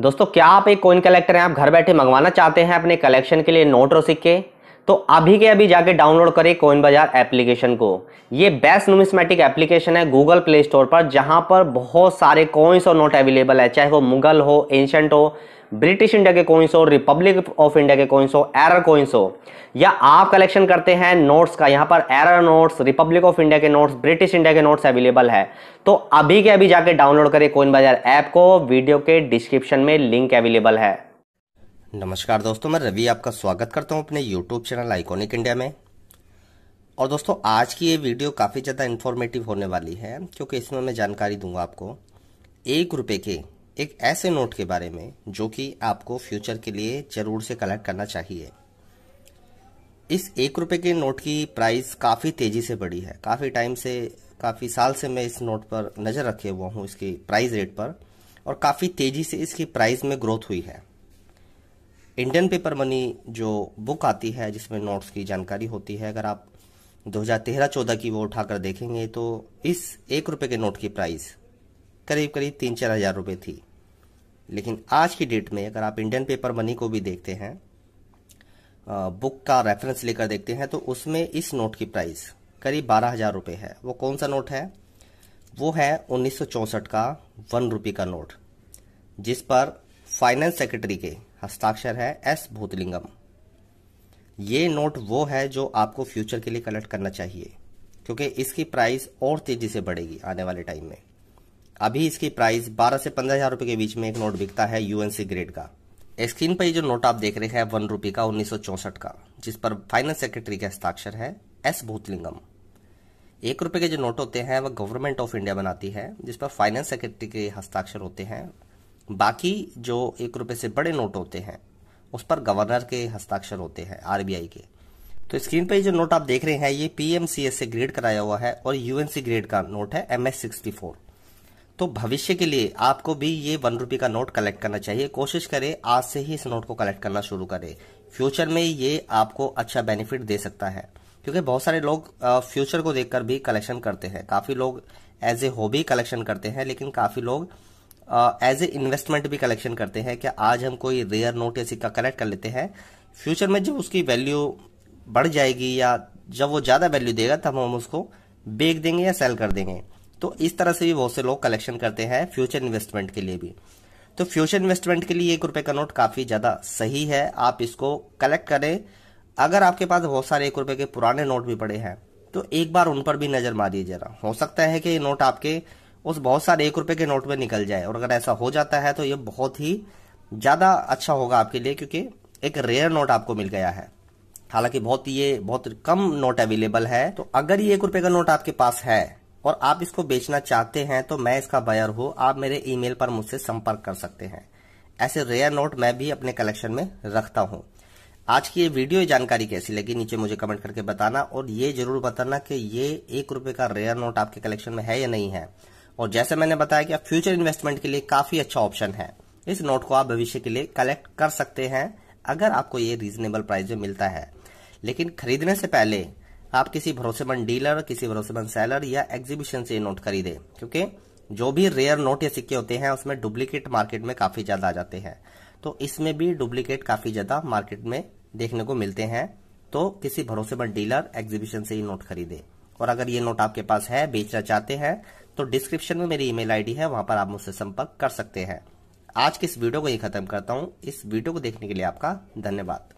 दोस्तों क्या आप एक कोइन कलेक्टर हैं आप घर बैठे मंगवाना चाहते हैं अपने कलेक्शन के लिए नोट और सिक्के तो अभी के अभी जाके डाउनलोड करें कोइन बाजार एप्लीकेशन को ये बेस्ट नुमिस्मेटिक एप्लीकेशन है गूगल प्ले स्टोर पर जहां पर बहुत सारे कोइंस और नोट अवेलेबल है चाहे वो मुगल हो एंशंट हो ब्रिटिश इंडिया के कॉइन्स हो रिपब्लिक ऑफ इंडिया के कॉइन्स हो एरर कॉइन्स हो या आप कलेक्शन करते हैं नोट्स का यहाँ पर error notes republic of India के नोट्स ब्रिटिश इंडिया के नोट्स अवेलेबल है तो अभी के अभी जाके डाउनलोड करें कोइन बाजार ऐप को वीडियो के डिस्क्रिप्शन में लिंक अवेलेबल है नमस्कार दोस्तों मैं रवि आपका स्वागत करता हूँ अपने यूट्यूब चैनल आइकॉनिक इंडिया में और दोस्तों आज की ये वीडियो काफ़ी ज़्यादा इन्फॉर्मेटिव होने वाली है क्योंकि इसमें मैं जानकारी दूंगा आपको एक रुपये के एक ऐसे नोट के बारे में जो कि आपको फ्यूचर के लिए ज़रूर से कलेक्ट करना चाहिए इस एक रुपये के नोट की प्राइस काफ़ी तेज़ी से बढ़ी है काफ़ी टाइम से काफ़ी साल से मैं इस नोट पर नज़र रखे हुआ हूँ इसकी प्राइस रेट पर और काफ़ी तेज़ी से इसकी प्राइस में ग्रोथ हुई है इंडियन पेपर मनी जो बुक आती है जिसमें नोट्स की जानकारी होती है अगर आप 2013-14 की वो उठाकर देखेंगे तो इस एक रुपये के नोट की प्राइस करीब करीब तीन चार हज़ार रुपये थी लेकिन आज की डेट में अगर आप इंडियन पेपर मनी को भी देखते हैं बुक का रेफरेंस लेकर देखते हैं तो उसमें इस नोट की प्राइस करीब बारह हज़ार रुपये है वो कौन सा नोट है वो है उन्नीस का वन रुपये का नोट जिस पर फाइनेंस सेक्रेटरी के हस्ताक्षर है एस भूतलिंगम ये नोट वो है जो आपको फ्यूचर के लिए कलेक्ट करना चाहिए क्योंकि इसकी प्राइस और तेज़ी से बढ़ेगी आने वाले टाइम में अभी इसकी प्राइस 12 से पंद्रह हजार रुपए के बीच में एक नोट बिकता है यूएनसी ग्रेड का स्क्रीन पर ये जो नोट आप देख रहे हैं वन रुपये का उन्नीस का जिस पर फाइनेंस सेक्रेटरी का हस्ताक्षर है एस भूतलिंगम एक रुपए के जो नोट होते हैं वह गवर्नमेंट ऑफ इंडिया बनाती है जिस पर फाइनेंस सेक्रेटरी के हस्ताक्षर होते हैं बाकी जो एक रुपए से बड़े नोट होते हैं उस पर गवर्नर के हस्ताक्षर होते हैं आरबीआई के तो स्क्रीन पर ये जो नोट आप देख रहे हैं ये पीएमसीएस से ग्रेड कराया हुआ है और यूएनसी ग्रेड का नोट है एमएस सिक्सटी फोर तो भविष्य के लिए आपको भी ये वन रुपी का नोट कलेक्ट करना चाहिए कोशिश करें आज से ही इस नोट को कलेक्ट करना शुरू करें फ्यूचर में ये आपको अच्छा बेनिफिट दे सकता है क्योंकि बहुत सारे लोग फ्यूचर को देखकर भी कलेक्शन करते हैं काफ़ी लोग एज ए हॉबी कलेक्शन करते हैं लेकिन काफ़ी लोग एज ए इन्वेस्टमेंट भी कलेक्शन करते हैं कि आज हम कोई रेयर नोट या सिक्का कलेक्ट कर लेते हैं फ्यूचर में जब उसकी वैल्यू बढ़ जाएगी या जब वो ज़्यादा वैल्यू देगा तब हम उसको बेच देंगे या सेल कर देंगे तो इस तरह से भी बहुत से लोग कलेक्शन करते हैं फ्यूचर इन्वेस्टमेंट के लिए भी तो फ्यूचर इन्वेस्टमेंट के लिए एक रुपए का नोट काफ़ी ज़्यादा सही है आप इसको कलेक्ट करें अगर आपके पास बहुत सारे एक रुपए के पुराने नोट भी पड़े हैं तो एक बार उन पर भी नज़र मारिए जरा हो सकता है कि ये नोट आपके उस बहुत सारे एक रुपये के नोट में निकल जाए और अगर ऐसा हो जाता है तो ये बहुत ही ज़्यादा अच्छा होगा आपके लिए क्योंकि एक रेयर नोट आपको मिल गया है हालांकि बहुत ये बहुत कम नोट अवेलेबल है तो अगर ये एक रुपए का नोट आपके पास है और आप इसको बेचना चाहते हैं तो मैं इसका बायर हूँ आप मेरे ईमेल पर मुझसे संपर्क कर सकते हैं ऐसे रेयर नोट मैं भी अपने कलेक्शन में रखता हूँ आज की ये वीडियो जानकारी कैसी लगी नीचे मुझे कमेंट करके बताना और ये जरूर बताना कि ये एक रुपए का रेयर नोट आपके कलेक्शन में है या नहीं है और जैसे मैंने बताया कि फ्यूचर इन्वेस्टमेंट के लिए काफी अच्छा ऑप्शन है इस नोट को आप भविष्य के लिए कलेक्ट कर सकते हैं अगर आपको ये रीजनेबल प्राइस में मिलता है लेकिन खरीदने से पहले आप किसी भरोसेमंद डीलर किसी भरोसेमंद सेलर या एग्जीबिशन से नोट खरीदे क्योंकि जो भी रेयर नोट या सिक्के होते हैं उसमें डुप्लीकेट मार्केट में काफी ज्यादा आ जाते हैं तो इसमें भी डुप्लीकेट काफी ज्यादा मार्केट में देखने को मिलते हैं तो किसी भरोसेमंद डीलर एग्जीबिशन से ही नोट खरीदे और अगर ये नोट आपके पास है बेचना चाहते हैं तो डिस्क्रिप्शन में मेरी ईमेल आईडी है वहां पर आप मुझसे संपर्क कर सकते हैं आज की इस वीडियो को ये खत्म करता हूँ इस वीडियो को देखने के लिए आपका धन्यवाद